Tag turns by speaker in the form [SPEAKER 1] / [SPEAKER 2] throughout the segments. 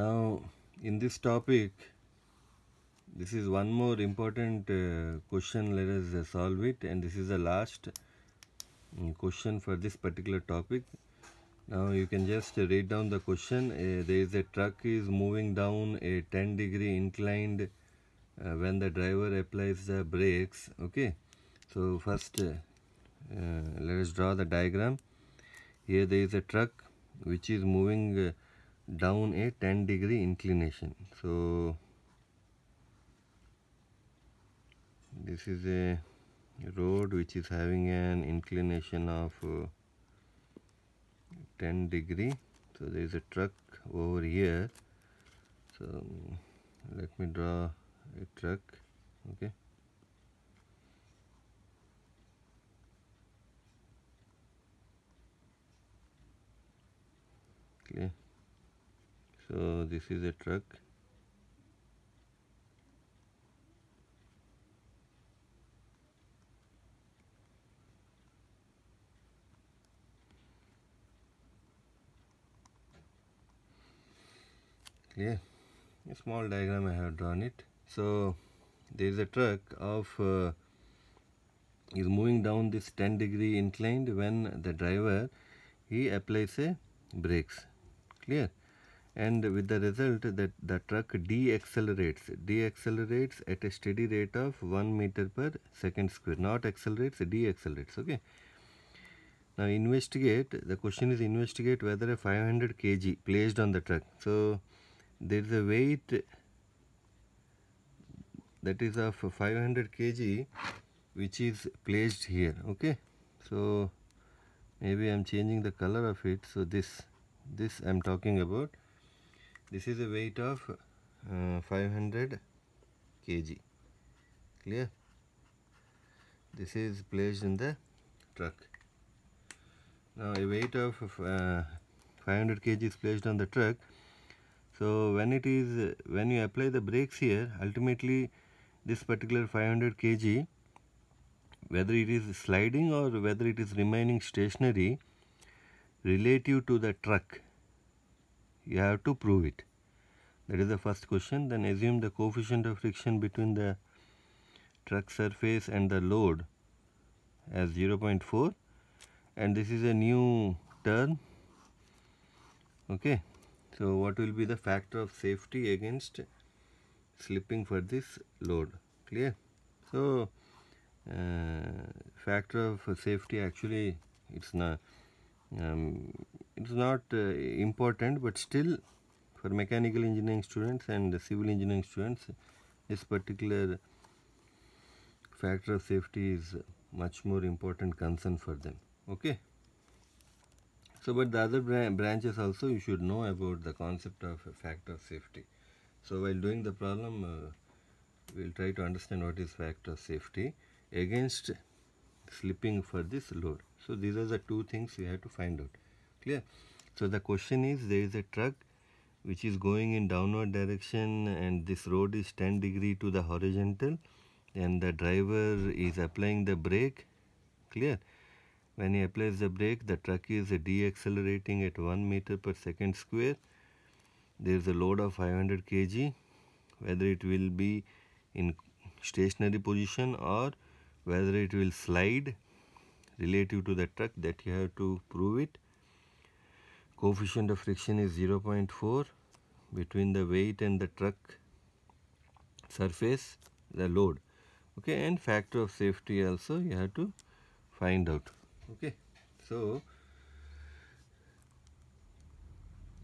[SPEAKER 1] now in this topic this is one more important uh, question let us uh, solve it and this is the last mm, question for this particular topic now you can just uh, write down the question uh, there is a truck is moving down a 10 degree inclined uh, when the driver applies the brakes okay so first uh, let us draw the diagram here there is a truck which is moving down a 10 degree inclination so this is a road which is having an inclination of uh, 10 degree so there is a truck over here so let me draw a truck okay okay so this is a truck clear yeah. a small diagram I have drawn it so there is a truck of uh, is moving down this 10 degree inclined when the driver he applies a brakes clear and with the result that the truck deaccelerates deaccelerates at a steady rate of 1 meter per second square not accelerates deaccelerates okay now investigate the question is investigate whether a 500 kg placed on the truck so there is a weight that is of 500 kg which is placed here okay so maybe I'm changing the color of it so this this I'm talking about this is a weight of uh, 500 kg clear this is placed in the truck now a weight of uh, 500 kg is placed on the truck so when it is when you apply the brakes here ultimately this particular 500 kg whether it is sliding or whether it is remaining stationary relative to the truck you have to prove it. That is the first question. Then assume the coefficient of friction between the truck surface and the load as 0.4 and this is a new term okay so what will be the factor of safety against slipping for this load clear so uh, factor of safety actually it's not um, it's not uh, important but still for mechanical engineering students and civil engineering students this particular factor of safety is much more important concern for them okay so but the other branches also you should know about the concept of factor of safety so while doing the problem uh, we'll try to understand what is factor of safety against slipping for this load so these are the two things you have to find out clear so the question is there is a truck which is going in downward direction and this road is 10 degree to the horizontal and the driver is applying the brake clear when he applies the brake the truck is deaccelerating at 1 meter per second square there is a load of 500 kg whether it will be in stationary position or whether it will slide relative to the truck that you have to prove it coefficient of friction is 0.4 between the weight and the truck surface the load okay and factor of safety also you have to find out okay so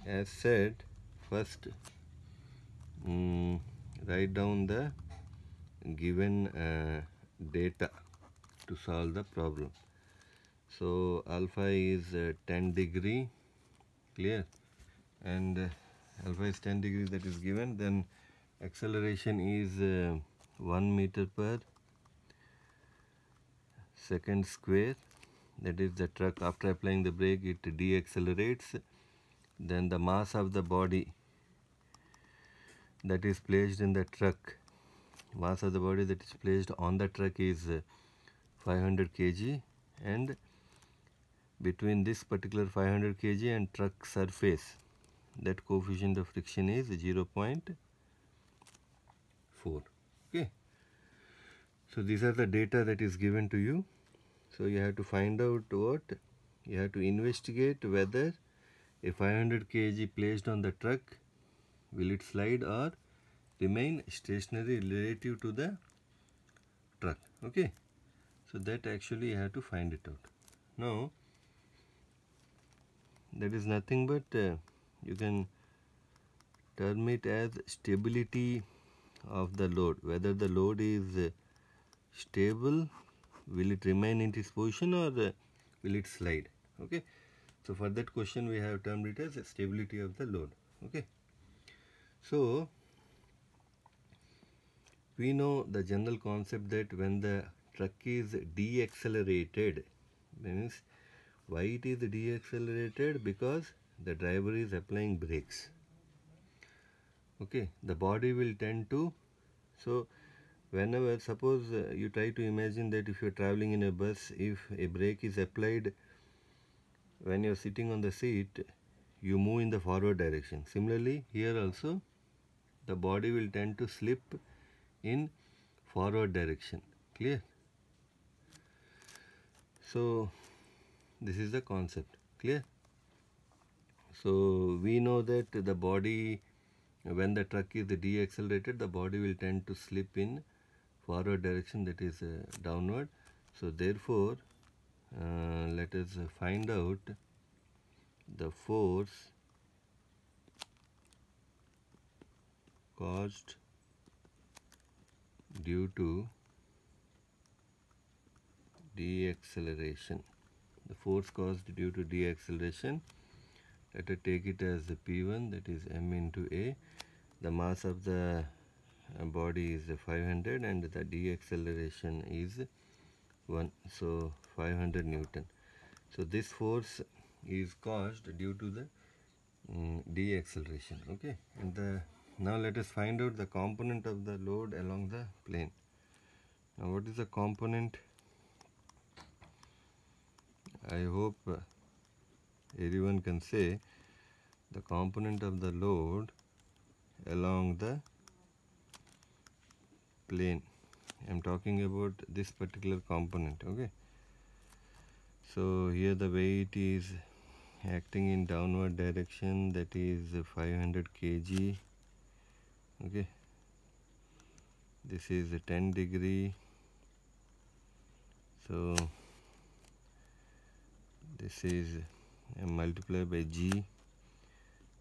[SPEAKER 1] as said first um, write down the given uh, data to solve the problem so alpha is uh, 10 degree clear and uh, alpha is 10 degrees that is given then acceleration is uh, 1 meter per second square that is the truck after applying the brake it deaccelerates then the mass of the body that is placed in the truck mass of the body that is placed on the truck is uh, 500 kg and between this particular 500 kg and truck surface that coefficient of friction is 0 0.4 okay so these are the data that is given to you so you have to find out what you have to investigate whether a 500 kg placed on the truck will it slide or remain stationary relative to the truck okay so that actually you have to find it out now that is nothing but uh, you can term it as stability of the load whether the load is uh, stable will it remain in this position or uh, will it slide okay so for that question we have termed it as stability of the load okay so we know the general concept that when the truck is deaccelerated means why it is deaccelerated? Because the driver is applying brakes. Okay, the body will tend to, so whenever, suppose uh, you try to imagine that if you're traveling in a bus, if a brake is applied when you're sitting on the seat, you move in the forward direction. Similarly, here also, the body will tend to slip in forward direction. Clear? So, this is the concept. Clear? So we know that the body, when the truck is deaccelerated, the body will tend to slip in forward direction that is uh, downward. So therefore, uh, let us find out the force caused due to deacceleration the force caused due to d acceleration let us take it as the p1 that is m into a the mass of the uh, body is 500 and the d acceleration is 1 so 500 newton so this force is caused due to the um, mm, acceleration okay and the now let us find out the component of the load along the plane now what is the component I hope everyone can say the component of the load along the plane I'm talking about this particular component okay so here the weight is acting in downward direction that is 500 kg okay this is a 10 degree so this is multiplied by g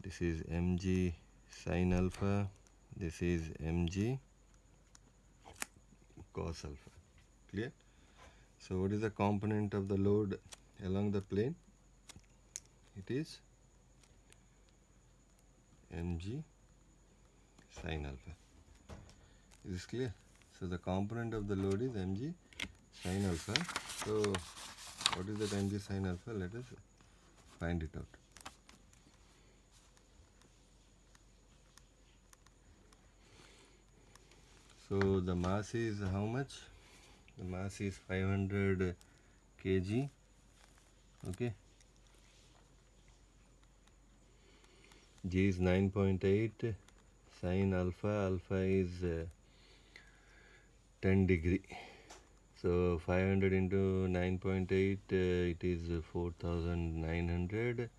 [SPEAKER 1] this is mg sine alpha this is mg cos alpha clear so what is the component of the load along the plane it is mg sine alpha is this clear so the component of the load is mg sine alpha so what is the time sine alpha? Let us find it out. So the mass is how much? The mass is 500 kg. Okay. G is 9.8. Sine alpha. Alpha is uh, 10 degree so 500 into 9.8 uh, it is 4900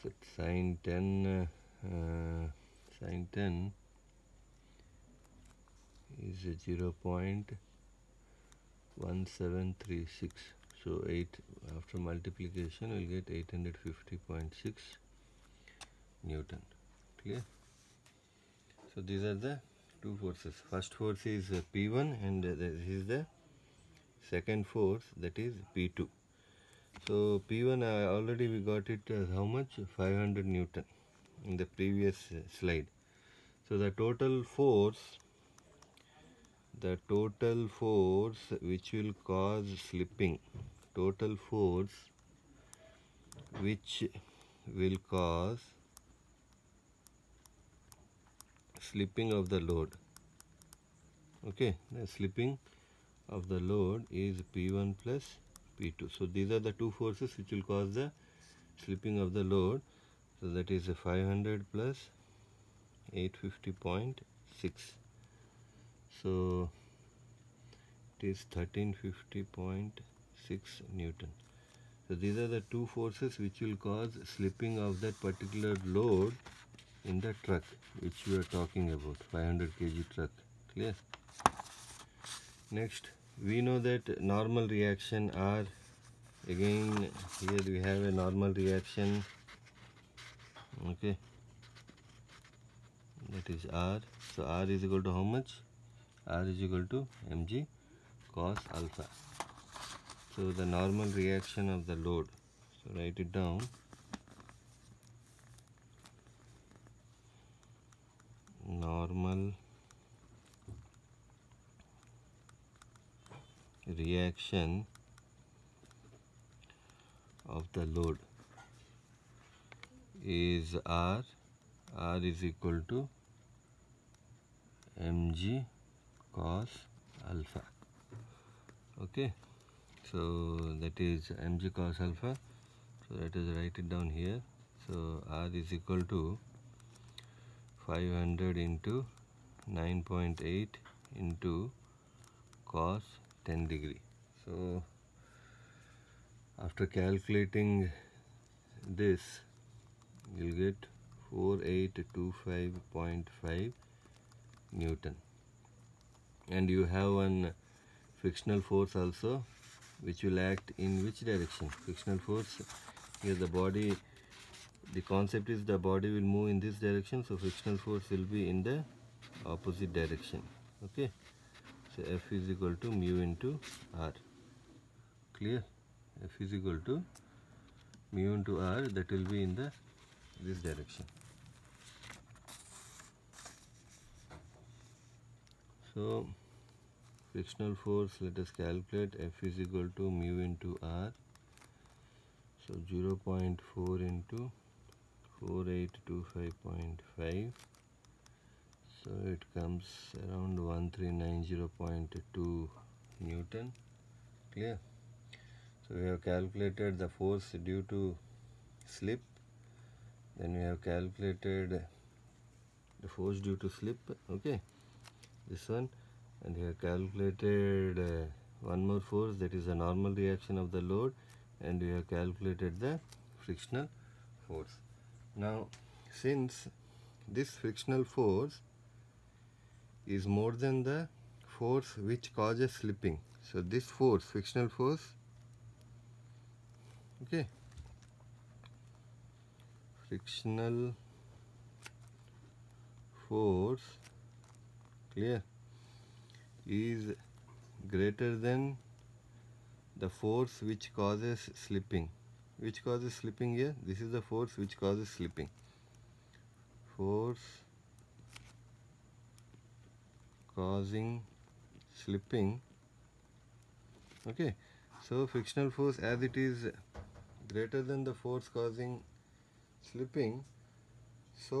[SPEAKER 1] so sine 10 uh, sine 10 is 0 0.1736 so 8 after multiplication we'll get 850.6 newton clear so these are the two forces first force is uh, p1 and uh, this is the second force that is P2 so P1 I already we got it as uh, how much 500 Newton in the previous uh, slide so the total force the total force which will cause slipping total force which will cause slipping of the load okay the slipping of the load is P1 plus P2. So these are the two forces which will cause the slipping of the load. So that is 500 plus 850.6. So it is 1350.6 Newton. So these are the two forces which will cause slipping of that particular load in the truck which we are talking about 500 kg truck clear next we know that normal reaction R. again here we have a normal reaction okay that is r so r is equal to how much r is equal to mg cos alpha so the normal reaction of the load so write it down normal reaction of the load is R, R is equal to mg cos alpha okay so that is mg cos alpha so let us write it down here so R is equal to 500 into 9.8 into cos 10 degree so after calculating this you'll get 4825.5 Newton and you have an frictional force also which will act in which direction frictional force here the body the concept is the body will move in this direction so frictional force will be in the opposite direction okay F is equal to mu into R. Clear? F is equal to mu into R that will be in the this direction. So frictional force let us calculate F is equal to mu into R. So 0 0.4 into 4825.5 so it comes around 1390.2 newton clear so we have calculated the force due to slip then we have calculated the force due to slip okay this one and we have calculated uh, one more force that is the normal reaction of the load and we have calculated the frictional force now since this frictional force is more than the force which causes slipping so this force frictional force okay frictional force clear is greater than the force which causes slipping which causes slipping here this is the force which causes slipping force causing slipping okay so frictional force as it is greater than the force causing slipping so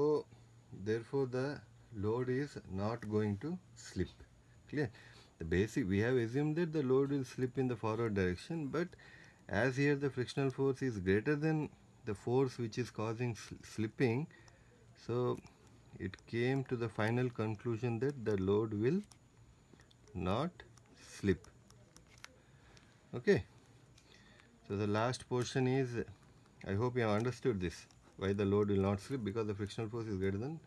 [SPEAKER 1] therefore the load is not going to slip clear the basic we have assumed that the load will slip in the forward direction but as here the frictional force is greater than the force which is causing sl slipping so it came to the final conclusion that the load will not slip okay so the last portion is I hope you have understood this why the load will not slip because the frictional force is greater than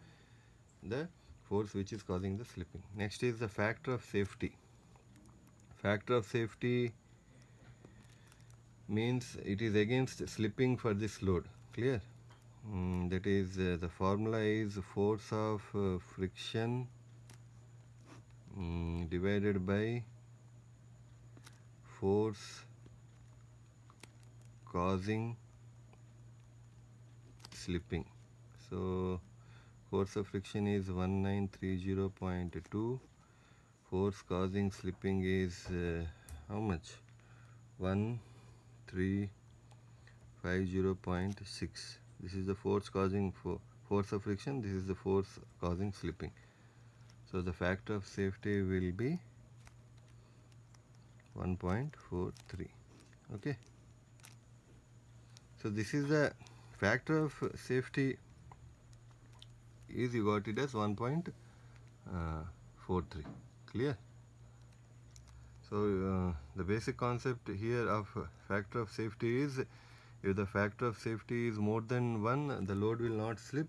[SPEAKER 1] the force which is causing the slipping next is the factor of safety factor of safety means it is against slipping for this load clear Mm, that is uh, the formula is force of uh, friction mm, divided by force causing slipping so force of friction is 1930.2 force causing slipping is uh, how much 1350.6 this is the force causing force of friction this is the force causing slipping so the factor of safety will be 1.43 okay so this is the factor of safety is you got it as 1.43 uh, clear so uh, the basic concept here of uh, factor of safety is if the factor of safety is more than 1, the load will not slip.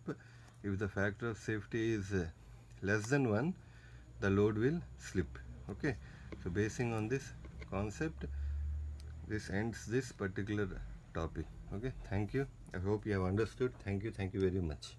[SPEAKER 1] If the factor of safety is uh, less than 1, the load will slip. Okay. So basing on this concept, this ends this particular topic. Okay. Thank you. I hope you have understood. Thank you. Thank you very much.